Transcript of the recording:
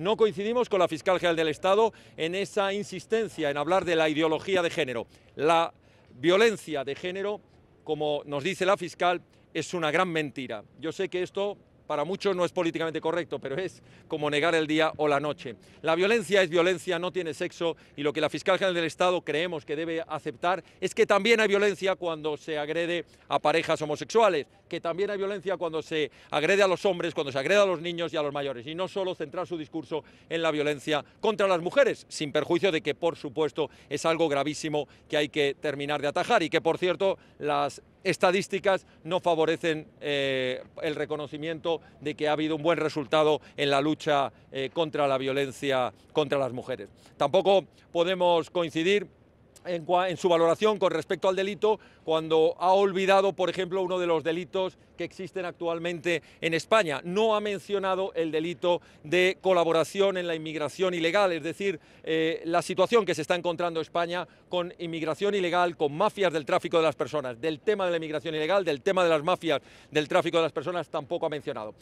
No coincidimos con la fiscal general del Estado en esa insistencia en hablar de la ideología de género. La violencia de género, como nos dice la fiscal, es una gran mentira. Yo sé que esto para muchos no es políticamente correcto, pero es como negar el día o la noche. La violencia es violencia, no tiene sexo y lo que la fiscal general del Estado creemos que debe aceptar es que también hay violencia cuando se agrede a parejas homosexuales, que también hay violencia cuando se agrede a los hombres, cuando se agrede a los niños y a los mayores y no solo centrar su discurso en la violencia contra las mujeres, sin perjuicio de que por supuesto es algo gravísimo que hay que terminar de atajar y que por cierto las estadísticas no favorecen eh, el reconocimiento de que ha habido un buen resultado en la lucha eh, contra la violencia contra las mujeres. Tampoco podemos coincidir en, su valoración con respecto al delito cuando ha olvidado, por ejemplo, uno de los delitos que existen actualmente en España. No ha mencionado el delito de colaboración en la inmigración ilegal, es decir, eh, la situación que se está encontrando España con inmigración ilegal, con mafias del tráfico de las personas. Del tema de la inmigración ilegal, del tema de las mafias del tráfico de las personas, tampoco ha mencionado.